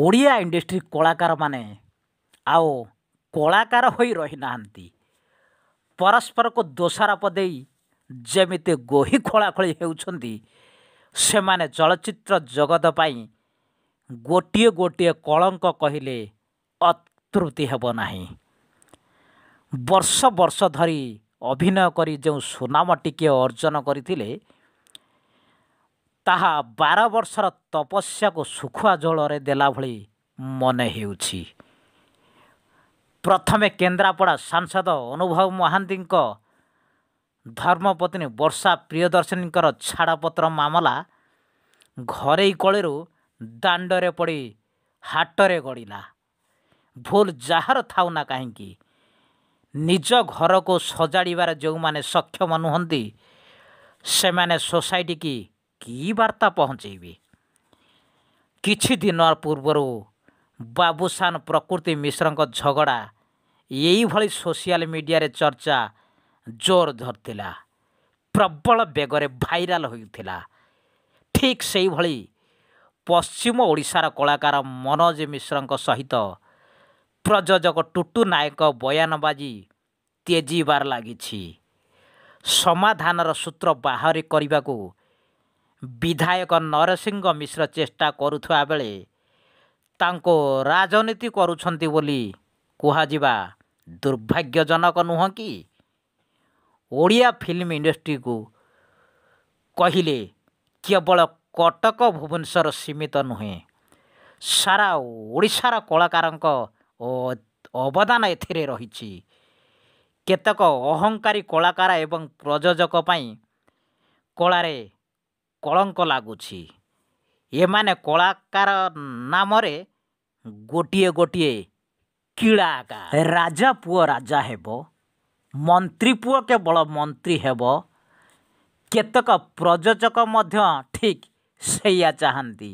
Odia industry କଳାକାରମାନେ ଆଉ କଳାକାର ହୋଇ ରହିନାହାନ୍ତି ପରସ୍ପରକୁ ଦୋଷାରୋପ ଦେଇ ଯେମିତି ଗୋହି ଖୋଳାଖୋଳି ହେଉଛନ୍ତି ସେମାନେ ଚଳଚ୍ଚିତ୍ର ଜଗତ ପାଇଁ ଗୋଟିଏ ଗୋଟିଏ କଳଙ୍କ କହିଲେ ଅତୃପ୍ତି ହେବ ନାହିଁ ବର୍ଷ ବର୍ଷ ଧରି ଅଭିନୟ କରି ଯେଉଁ ସୁନାମ ଟିକିଏ ଅର୍ଜନ କରିଥିଲେ ତାହା ବାର ବର୍ଷର ତପସ୍ୟାକୁ ଶୁଖୁଆ ଜଳରେ ଦେଲା ଭଳି ମନେ ହେଉଛି ପ୍ରଥମେ କେନ୍ଦ୍ରାପଡ଼ା ସାଂସଦ ଅନୁଭବ ମହାନ୍ତିଙ୍କ ଧର୍ମପତ୍ନୀ ବର୍ଷା ପ୍ରିୟଦର୍ଶିନୀଙ୍କର ଛାଡ଼ପତ୍ର ମାମଲା ଘରେଇ କଳିରୁ ଦାଣ୍ଡରେ ପଡ଼ି ହାଟରେ ଗଡ଼ିଲା ଭୁଲ ଯାହାର ଥାଉ ନା କାହିଁକି ନିଜ ଘରକୁ ସଜାଡ଼ିବାରେ ଯେଉଁମାନେ ସକ୍ଷମ ନୁହନ୍ତି ସେମାନେ ସୋସାଇଟିକି କି ବାର୍ତ୍ତା ପହଞ୍ଚାଇବି କିଛି ଦିନ ପୂର୍ବରୁ ବାବୁସାନ ପ୍ରକୃତି ମିଶ୍ରଙ୍କ ଝଗଡ଼ା ଏଇଭଳି ସୋସିଆଲ ମିଡ଼ିଆରେ ଚର୍ଚ୍ଚା ଜୋର ଧରିଥିଲା ପ୍ରବଳ ବେଗରେ ଭାଇରାଲ ହୋଇଥିଲା ଠିକ୍ ସେଇଭଳି ପଶ୍ଚିମ ଓଡ଼ିଶାର କଳାକାର ମନୋଜ ମିଶ୍ରଙ୍କ ସହିତ ପ୍ରଯୋଜକ ଟୁଟୁ ନାୟକ ବୟାନବାଜି ତେଜିବାର ଲାଗିଛି ସମାଧାନର ସୂତ୍ର ବାହାରି କରିବାକୁ ବିଧାୟକ ନରସିଂହ ମିଶ୍ର ଚେଷ୍ଟା କରୁଥିବା ବେଳେ ତାଙ୍କୁ ରାଜନୀତି କରୁଛନ୍ତି ବୋଲି କୁହାଯିବା ଦୁର୍ଭାଗ୍ୟଜନକ ନୁହଁ କି ଓଡ଼ିଆ ଫିଲ୍ମ ଇଣ୍ଡଷ୍ଟ୍ରିକୁ କହିଲେ କେବଳ କଟକ ଭୁବନେଶ୍ୱର ସୀମିତ ନୁହେଁ ସାରା ଓଡ଼ିଶାର କଳାକାରଙ୍କ ଅବଦାନ ଏଥିରେ ରହିଛି କେତେକ ଅହଙ୍କାରୀ କଳାକାର ଏବଂ ପ୍ରଯୋଜକ ପାଇଁ କଳାରେ କଳଙ୍କ ଲାଗୁଛି ଏମାନେ କଳାକାର ନାମରେ ଗୋଟିଏ ଗୋଟିଏ କିଳା ଏକା ରାଜା ପୁଅ ରାଜା ହେବ ମନ୍ତ୍ରୀ ପୁଅ କେବଳ ମନ୍ତ୍ରୀ ହେବ କେତେକ ପ୍ରଯୋଜକ ମଧ୍ୟ ଠିକ୍ ସେଇଆ ଚାହାନ୍ତି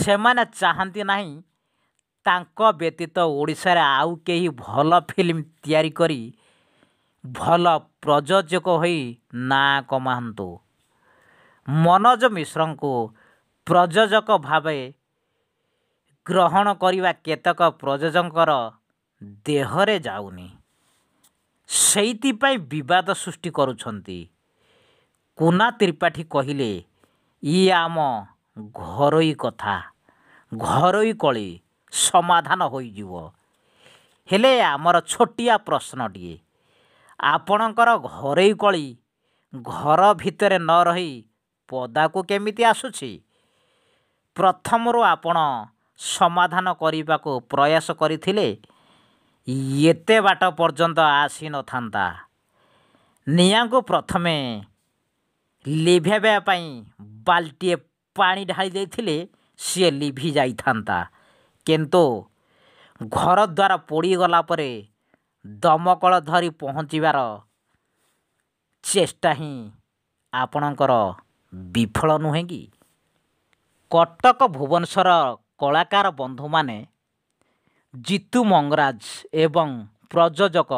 ସେମାନେ ଚାହାନ୍ତି ନାହିଁ ତାଙ୍କ ବ୍ୟତୀତ ଓଡ଼ିଶାରେ ଆଉ କେହି ଭଲ ଫିଲ୍ମ ତିଆରି କରି ଭଲ ପ୍ରଯୋଜକ ହୋଇ ନାଁ କମାନ୍ତୁ ମନୋଜ ମିଶ୍ରଙ୍କୁ ପ୍ରଯୋଜକ ଭାବେ ଗ୍ରହଣ କରିବା କେତେକ ପ୍ରଯୋଜକଙ୍କର ଦେହରେ ଯାଉନି ସେଇଥିପାଇଁ ବିବାଦ ସୃଷ୍ଟି କରୁଛନ୍ତି କୁନା ତ୍ରିପାଠୀ କହିଲେ ଇଏ ଆମ ଘରୋଇ କଥା ଘରୋଇ କଳି ସମାଧାନ ହୋଇଯିବ ହେଲେ ଆମର ଛୋଟିଆ ପ୍ରଶ୍ନଟିଏ ଆପଣଙ୍କର ଘରୋଇ କଳି ଘର ଭିତରେ ନ ରହି ପଦାକୁ କେମିତି ଆସୁଛି ପ୍ରଥମରୁ ଆପଣ ସମାଧାନ କରିବାକୁ ପ୍ରୟାସ କରିଥିଲେ ଏତେ ବାଟ ପର୍ଯ୍ୟନ୍ତ ଆସିନଥାନ୍ତା ନିଆଁକୁ ପ୍ରଥମେ ଲିଭେଇବା ପାଇଁ ବାଲ୍ଟିଏ ପାଣି ଢାଳି ଦେଇଥିଲେ ସିଏ ଲିଭି ଯାଇଥାନ୍ତା କିନ୍ତୁ ଘର ଦ୍ୱାରା ପୋଡ଼ିଗଲା ପରେ ଦମକଳ ଧରି ପହଞ୍ଚିବାର ଚେଷ୍ଟା ହିଁ ଆପଣଙ୍କର ବିଫଳ ନୁହେଁ କି କଟକ ଭୁବନେଶ୍ୱର କଳାକାର ବନ୍ଧୁମାନେ ଜିତୁ ମଙ୍ଗରାଜ ଏବଂ ପ୍ରଯୋଜକ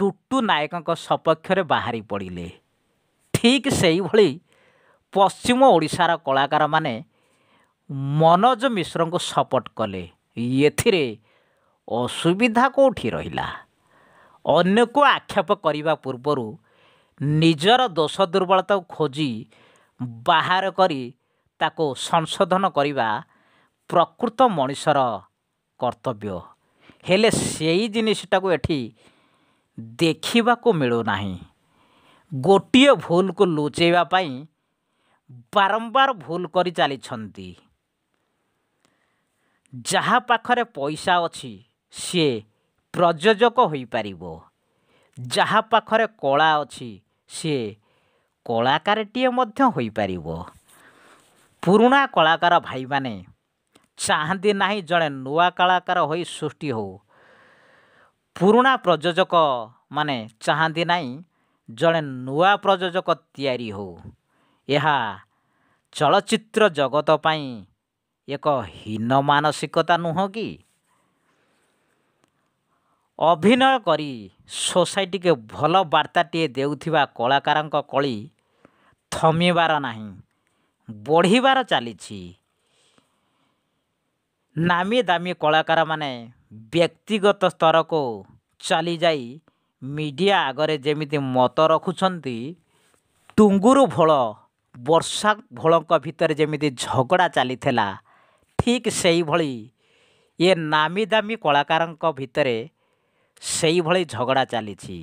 ଟୁଟୁ ନାୟକଙ୍କ ସପକ୍ଷରେ ବାହାରି ପଡ଼ିଲେ ଠିକ୍ ସେହିଭଳି ପଶ୍ଚିମ ଓଡ଼ିଶାର କଳାକାରମାନେ ମନୋଜ ମିଶ୍ରଙ୍କୁ ସପୋର୍ଟ କଲେ ଏଥିରେ ଅସୁବିଧା କେଉଁଠି ରହିଲା ଅନ୍ୟକୁ ଆକ୍ଷେପ କରିବା ପୂର୍ବରୁ ନିଜର ଦୋଷ ଦୁର୍ବଳତାକୁ ଖୋଜି ବାହାର କରି ତାକୁ ସଂଶୋଧନ କରିବା ପ୍ରକୃତ ମଣିଷର କର୍ତ୍ତବ୍ୟ ହେଲେ ସେଇ ଜିନିଷଟାକୁ ଏଠି ଦେଖିବାକୁ ମିଳୁନାହିଁ ଗୋଟିଏ ଭୁଲକୁ ଲୁଚେଇବା ପାଇଁ ବାରମ୍ବାର ଭୁଲ କରି ଚାଲିଛନ୍ତି ଯାହା ପାଖରେ ପଇସା ଅଛି ସିଏ ପ୍ରଯୋଜକ ହୋଇପାରିବ ଯାହା ପାଖରେ କଳା ଅଛି ସିଏ কলাকাৰটিয়ে হৈ পাৰিব পুৰণা কলাকাৰ ভাই মানে চাহি নাই জনে নূ কলাকাৰ হৈ সৃষ্টি হওঁ পুৰণা প্ৰযোজক মানে চাহি নাই জনে নূ প্ৰযোজক তিয়াৰী হওঁ এয়া চলচিত্ৰ জগত পাই এক হীন মানসিকতা নুহ কি অভিনয় কৰি ছচাইটিকে ভাল বাৰ্তাটিয়ে দেউতা কলাকাৰ কলি ଥମିବାର ନାହିଁ ବଢ଼ିବାର ଚାଲିଛି ନାମୀ ଦାମୀ କଳାକାରମାନେ ବ୍ୟକ୍ତିଗତ ସ୍ତରକୁ ଚାଲିଯାଇ ମିଡ଼ିଆ ଆଗରେ ଯେମିତି ମତ ରଖୁଛନ୍ତି ଟୁଙ୍ଗୁରୁ ଭୋଳ ବର୍ଷା ଭୋଳଙ୍କ ଭିତରେ ଯେମିତି ଝଗଡ଼ା ଚାଲିଥିଲା ଠିକ୍ ସେହିଭଳି ଏ ନାମୀ ଦାମୀ କଳାକାରଙ୍କ ଭିତରେ ସେହିଭଳି ଝଗଡ଼ା ଚାଲିଛି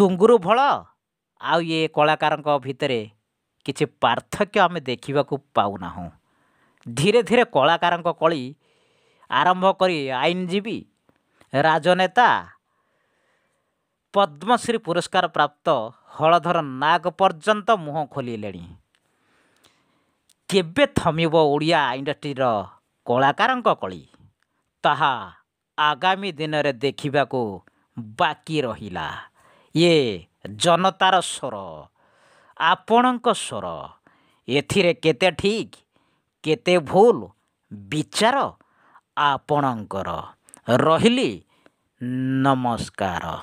ଟୁଙ୍ଗୁରୁ ଭୋଳ ଆଉ ଇଏ କଳାକାରଙ୍କ ଭିତରେ କିଛି ପାର୍ଥକ୍ୟ ଆମେ ଦେଖିବାକୁ ପାଉନାହୁଁ ଧୀରେ ଧୀରେ କଳାକାରଙ୍କ କଳି ଆରମ୍ଭ କରି ଆଇନଜୀବୀ ରାଜନେତା ପଦ୍ମଶ୍ରୀ ପୁରସ୍କାର ପ୍ରାପ୍ତ ହଳଧର ନାଗ ପର୍ଯ୍ୟନ୍ତ ମୁହଁ ଖୋଲିଲେଣି କେବେ ଥମିବ ଓଡ଼ିଆ ଇଣ୍ଡଷ୍ଟ୍ରିର କଳାକାରଙ୍କ କଳି ତାହା ଆଗାମୀ ଦିନରେ ଦେଖିବାକୁ ବାକି ରହିଲା ଇଏ ଜନତାର ସ୍ୱର ଆପଣଙ୍କ ସ୍ୱର ଏଥିରେ କେତେ ଠିକ୍ କେତେ ଭୁଲ ବିଚାର ଆପଣଙ୍କର ରହିଲି ନମସ୍କାର